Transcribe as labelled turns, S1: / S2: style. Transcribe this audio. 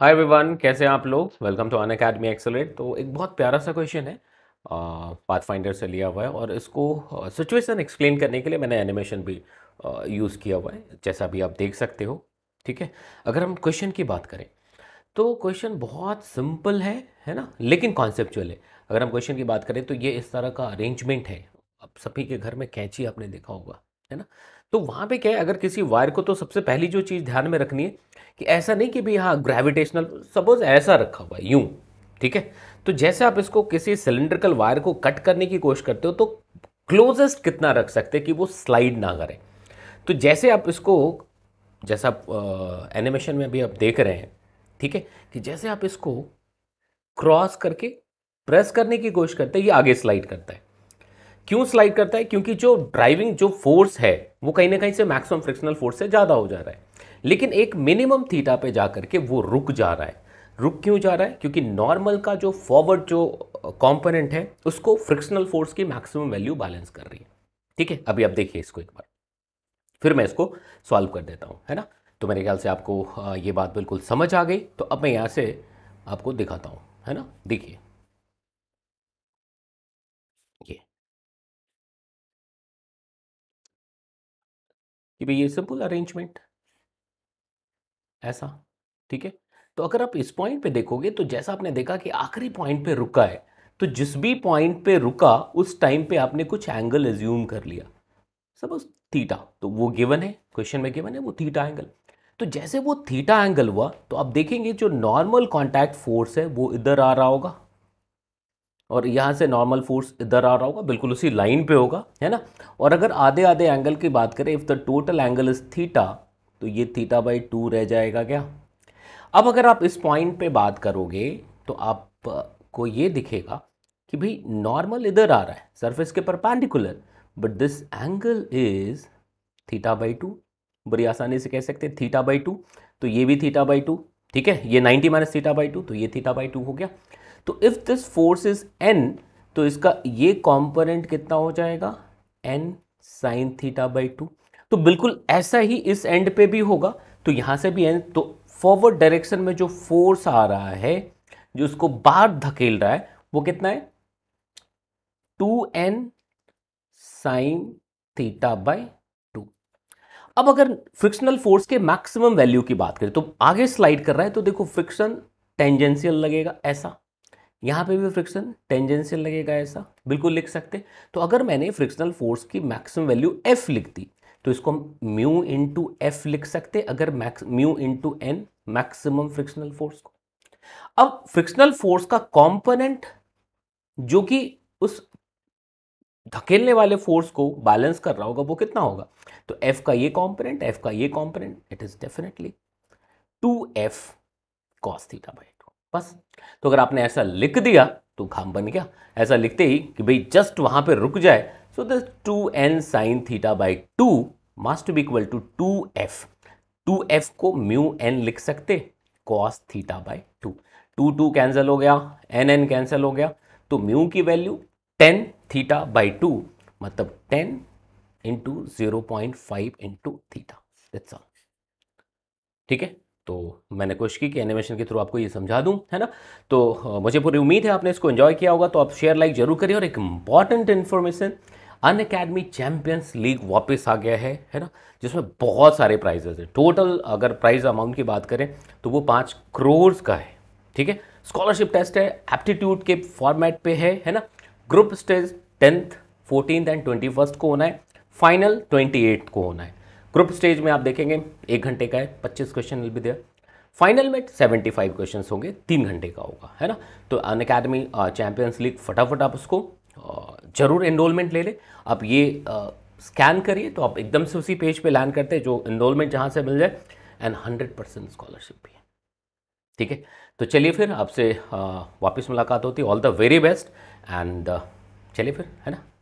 S1: hi everyone कैसे हैं आप लोग वेलकम टू अन अकेडमी एक्सलेट तो एक बहुत प्यारा सा क्वेश्चन है पाथ फाइंडर से लिया हुआ है और इसको सिचुएशन एक्सप्लेन करने के लिए मैंने एनिमेशन भी यूज़ किया हुआ है जैसा भी आप देख सकते हो ठीक है अगर हम क्वेश्चन की बात करें तो क्वेश्चन बहुत सिंपल है है ना लेकिन कॉन्सेप्चुअल है अगर हम क्वेश्चन की बात करें तो ये इस तरह का अरेंजमेंट है अब सभी के घर में कैंची आपने देखा होगा है ना तो वहाँ पे क्या है अगर किसी वायर को तो सबसे पहली जो चीज़ ध्यान में रखनी है कि ऐसा नहीं कि भाई हाँ ग्रेविटेशनल सपोज ऐसा रखा हुआ है यूँ ठीक है तो जैसे आप इसको किसी सिलेंड्रिकल वायर को कट करने की कोशिश करते हो तो क्लोजेस्ट कितना रख सकते हैं कि वो स्लाइड ना करें तो जैसे आप इसको जैसा आप एनिमेशन में भी आप देख रहे हैं ठीक है कि जैसे आप इसको क्रॉस करके प्रेस करने की कोशिश करते हैं ये आगे स्लाइड करता है क्यों स्लाइड करता है क्योंकि जो ड्राइविंग जो फोर्स है वो कहीं ना कहीं से मैक्सिमम फ्रिक्शनल फोर्स से ज़्यादा हो जा रहा है लेकिन एक मिनिमम थीटा पे जा करके वो रुक जा रहा है रुक क्यों जा रहा है क्योंकि नॉर्मल का जो फॉरवर्ड जो कॉम्पोनेंट है उसको फ्रिक्शनल फोर्स की मैक्सिमम वैल्यू बैलेंस कर रही है ठीक है अभी आप देखिए इसको एक बार फिर मैं इसको सॉल्व कर देता हूँ है ना तो मेरे ख्याल से आपको ये बात बिल्कुल समझ आ गई तो अब मैं यहाँ से आपको दिखाता हूँ है ना देखिए कि भाई ये सिंपल अरेंजमेंट ऐसा ठीक है तो अगर आप इस पॉइंट पे देखोगे तो जैसा आपने देखा कि आखिरी पॉइंट पे रुका है तो जिस भी पॉइंट पे रुका उस टाइम पे आपने कुछ एंगल एज्यूम कर लिया सपोज थीटा तो वो गिवन है क्वेश्चन में गिवन है वो थीटा एंगल तो जैसे वो थीटा एंगल हुआ तो आप देखेंगे जो नॉर्मल कॉन्टैक्ट फोर्स है वो इधर आ रहा होगा और यहाँ से नॉर्मल फोर्स इधर आ रहा होगा बिल्कुल उसी लाइन पे होगा है ना और अगर आधे आधे एंगल की बात करें if the total angle is theta तो ये थीटा बाई टू रह जाएगा क्या अब अगर आप इस पॉइंट पे बात करोगे तो आपको ये दिखेगा कि भाई नॉर्मल इधर आ रहा है सरफेस के perpendicular but this angle is theta by two बड़ी आसानी से कह सकते हैं थीटा बाई टू तो ये भी थीटा बाई टू ठीक है ये ninety minus theta by two तो ये थीटा बाई टू हो गया तो if this force is N तो इसका ये कॉम्पोनेंट कितना हो जाएगा N sine theta by two तो बिल्कुल ऐसा ही इस एंड पे भी होगा तो यहां से भी एन तो फॉरवर्ड डायरेक्शन में जो फोर्स आ रहा है जो उसको बाहर धकेल रहा है वो कितना है two N sine theta by two अब अगर फ्रिक्शनल फोर्स के मैक्सिमम वैल्यू की बात करें तो आगे स्लाइड कर रहा है तो देखो फ्रिक्शन टेंजेंशियल लगेगा ऐसा यहाँ पे भी फ्रिक्शन टेंजेंशियल लगेगा ऐसा बिल्कुल लिख सकते तो अगर मैंने फ्रिक्शनल फोर्स की मैक्सिमम वैल्यू एफ लिख दी तो इसको हम म्यू इंटू एफ लिख सकते अगर max mu into N maximum frictional force को अब फ्रिक्शनल फोर्स का कॉम्पोनेंट जो कि उस धकेलने वाले फोर्स को बैलेंस कर रहा होगा वो कितना होगा तो एफ का ये कॉम्पोनेंट एफ का ये component it is definitely two F cos theta by बस तो अगर आपने ऐसा लिख दिया तो घाम बन गया ऐसा लिखते ही कि भाई जस्ट वहां पे रुक जाए so this two N sine theta by two must be equal to two F two F को म्यू एन लिख सकते cos theta by two two two cancel हो गया एन एन कैंसिल हो गया तो म्यू की value tan theta by two मतलब tan into zero point five into theta ठीक है तो मैंने कोशिश की कि एनिमेशन के थ्रू आपको ये समझा दूँ है ना तो मुझे पूरी उम्मीद है आपने इसको एंजॉय किया होगा तो आप शेयर लाइक जरूर करिए और एक important information Unacademy champions league वापस आ गया है है ना जिसमें बहुत सारे प्राइजेज हैं टोटल अगर प्राइज अमाउंट की बात करें तो वो पाँच करोड़ का है ठीक है स्कॉलरशिप टेस्ट है एप्टीट्यूड के फॉर्मेट पे है है ना group stage tenth fourteen and twenty first को होना है फाइनल ट्वेंटी को होना है ग्रुप स्टेज में आप देखेंगे एक घंटे का है पच्चीस question will be there final में सेवेंटी फाइव क्वेश्चन होंगे तीन घंटे का होगा है ना तो अन अकेडमी चैंपियंस लीग फटाफट आप उसको ज़रूर एनरोलमेंट ले ले आप ये स्कैन करिए तो आप एकदम से उसी पेज पे लैंड करते हैं जो एनरोलमेंट जहाँ से मिल जाए एंड हंड्रेड परसेंट स्कॉलरशिप भी है ठीक है तो चलिए फिर आपसे वापस मुलाकात होती all the very best and चलिए फिर है ना